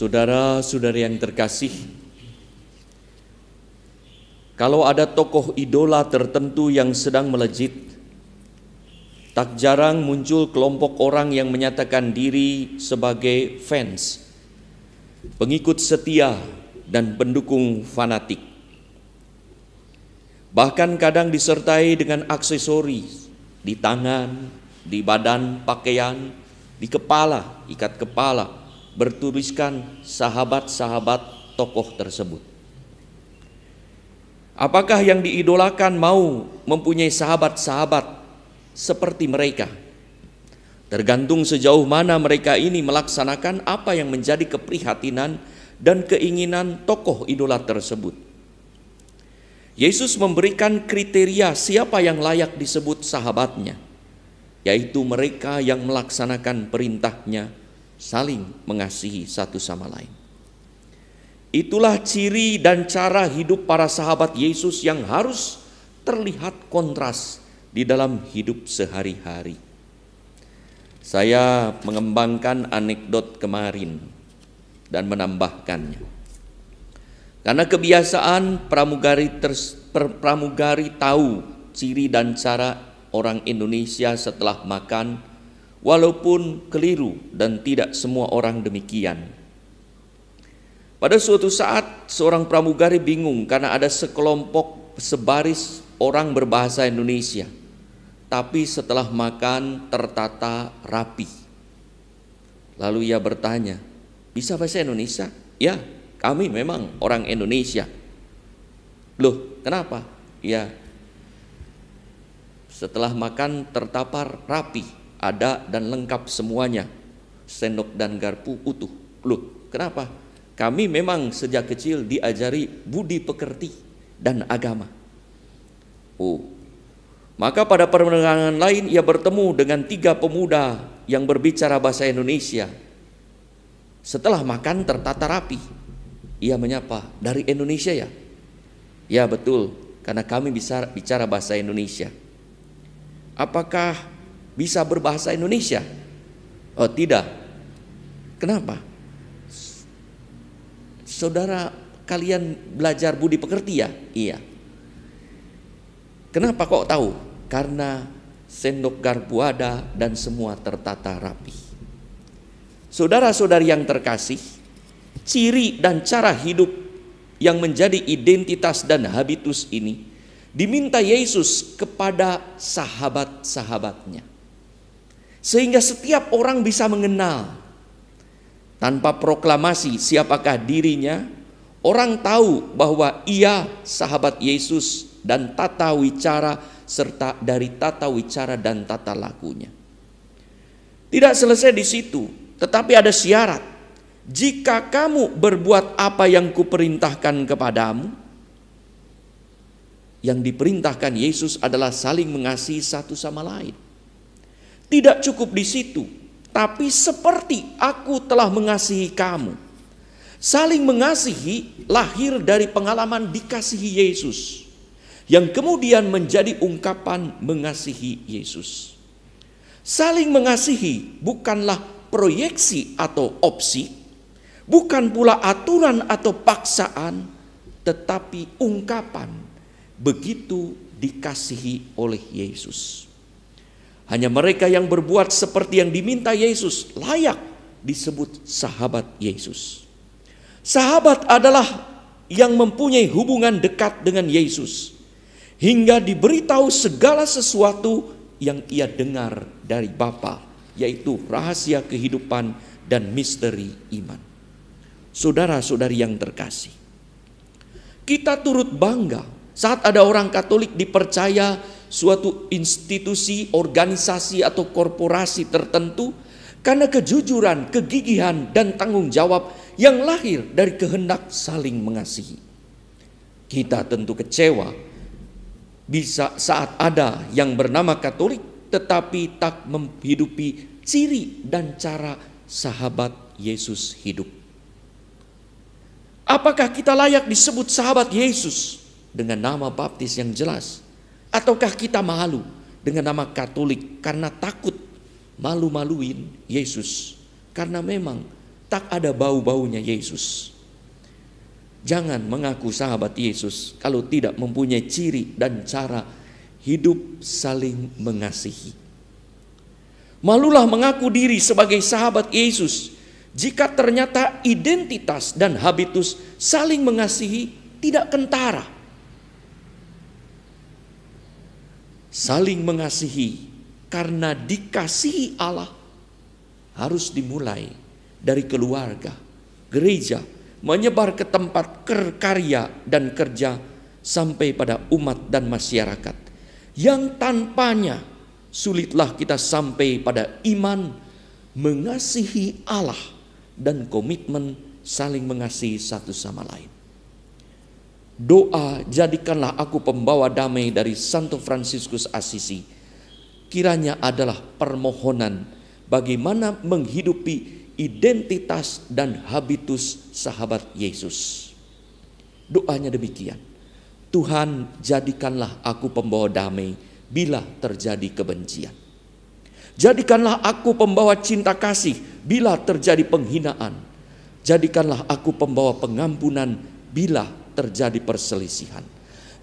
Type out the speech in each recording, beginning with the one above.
Saudara-saudari yang terkasih, kalau ada tokoh idola tertentu yang sedang melejit, tak jarang muncul kelompok orang yang menyatakan diri sebagai fans, pengikut setia, dan pendukung fanatik. Bahkan kadang disertai dengan aksesori di tangan, di badan, pakaian, di kepala, ikat kepala, bertuliskan sahabat-sahabat tokoh tersebut. Apakah yang diidolakan mau mempunyai sahabat-sahabat seperti mereka? Tergantung sejauh mana mereka ini melaksanakan apa yang menjadi keprihatinan dan keinginan tokoh idola tersebut. Yesus memberikan kriteria siapa yang layak disebut sahabatnya, yaitu mereka yang melaksanakan perintahnya saling mengasihi satu sama lain. Itulah ciri dan cara hidup para sahabat Yesus yang harus terlihat kontras di dalam hidup sehari-hari. Saya mengembangkan anekdot kemarin dan menambahkannya. Karena kebiasaan pramugari ters, pramugari tahu ciri dan cara orang Indonesia setelah makan walaupun keliru dan tidak semua orang demikian. Pada suatu saat seorang pramugari bingung karena ada sekelompok sebaris orang berbahasa Indonesia. Tapi setelah makan tertata rapi. Lalu ia bertanya, "Bisa bahasa Indonesia?" "Ya, kami memang orang Indonesia." "Loh, kenapa?" "Ya, setelah makan tertapar rapi." ada dan lengkap semuanya. Sendok dan garpu utuh. Loh, kenapa? Kami memang sejak kecil diajari budi pekerti dan agama. Oh. Maka pada penerangan lain ia bertemu dengan tiga pemuda yang berbicara bahasa Indonesia. Setelah makan tertata rapi, ia menyapa, "Dari Indonesia ya?" "Ya, betul, karena kami bisa bicara bahasa Indonesia." "Apakah bisa berbahasa Indonesia? Oh, tidak. Kenapa? Saudara kalian belajar budi pekerti ya? Iya. Kenapa kok tahu? Karena sendok garpu ada dan semua tertata rapi. Saudara-saudari yang terkasih, ciri dan cara hidup yang menjadi identitas dan habitus ini diminta Yesus kepada sahabat-sahabatnya sehingga setiap orang bisa mengenal tanpa proklamasi siapakah dirinya. Orang tahu bahwa ia sahabat Yesus dan tata wicara serta dari tata wicara dan tata lakunya. Tidak selesai di situ, tetapi ada syarat. Jika kamu berbuat apa yang kuperintahkan kepadamu, yang diperintahkan Yesus adalah saling mengasihi satu sama lain. Tidak cukup di situ, tapi seperti aku telah mengasihi kamu. Saling mengasihi lahir dari pengalaman dikasihi Yesus yang kemudian menjadi ungkapan mengasihi Yesus. Saling mengasihi bukanlah proyeksi atau opsi, bukan pula aturan atau paksaan, tetapi ungkapan begitu dikasihi oleh Yesus. Hanya mereka yang berbuat seperti yang diminta Yesus layak disebut sahabat Yesus. Sahabat adalah yang mempunyai hubungan dekat dengan Yesus hingga diberitahu segala sesuatu yang ia dengar dari Bapa, yaitu rahasia kehidupan dan misteri iman. Saudara-saudari yang terkasih, kita turut bangga saat ada orang Katolik dipercaya suatu institusi, organisasi, atau korporasi tertentu karena kejujuran, kegigihan, dan tanggung jawab yang lahir dari kehendak saling mengasihi. Kita tentu kecewa bisa saat ada yang bernama Katolik tetapi tak menghidupi ciri dan cara sahabat Yesus hidup. Apakah kita layak disebut sahabat Yesus dengan nama baptis yang jelas? Ataukah kita malu dengan nama Katolik karena takut malu-maluin Yesus? Karena memang tak ada bau-baunya Yesus. Jangan mengaku sahabat Yesus kalau tidak mempunyai ciri dan cara hidup saling mengasihi. Malulah mengaku diri sebagai sahabat Yesus jika ternyata identitas dan habitus saling mengasihi tidak kentara. saling mengasihi karena dikasihi Allah harus dimulai dari keluarga, gereja, menyebar ke tempat kerkarya dan kerja sampai pada umat dan masyarakat. Yang tanpanya sulitlah kita sampai pada iman, mengasihi Allah dan komitmen saling mengasihi satu sama lain. Doa jadikanlah aku pembawa damai dari Santo Fransiskus Assisi. Kiranya adalah permohonan bagaimana menghidupi identitas dan habitus sahabat Yesus. Doanya demikian. Tuhan jadikanlah aku pembawa damai bila terjadi kebencian. Jadikanlah aku pembawa cinta kasih bila terjadi penghinaan. Jadikanlah aku pembawa pengampunan bila terjadi perselisihan.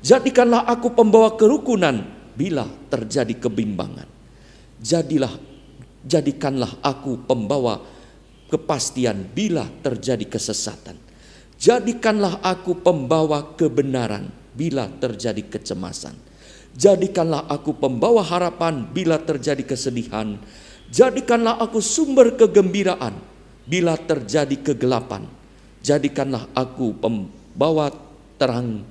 Jadikanlah aku pembawa kerukunan bila terjadi kebimbangan. Jadilah jadikanlah aku pembawa kepastian bila terjadi kesesatan. Jadikanlah aku pembawa kebenaran bila terjadi kecemasan. Jadikanlah aku pembawa harapan bila terjadi kesedihan. Jadikanlah aku sumber kegembiraan bila terjadi kegelapan. Jadikanlah aku pembawa terang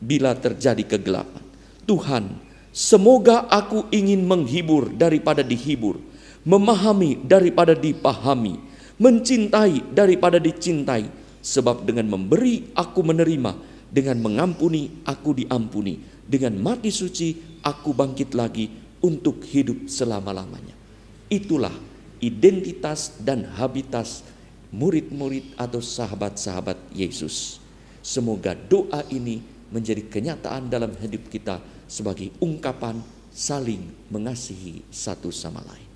bila terjadi kegelapan. Tuhan, semoga aku ingin menghibur daripada dihibur, memahami daripada dipahami, mencintai daripada dicintai, sebab dengan memberi aku menerima, dengan mengampuni aku diampuni, dengan mati suci aku bangkit lagi untuk hidup selama-lamanya. Itulah identitas dan habitas murid-murid atau sahabat-sahabat Yesus. Semoga doa ini menjadi kenyataan dalam hidup kita sebagai ungkapan saling mengasihi satu sama lain.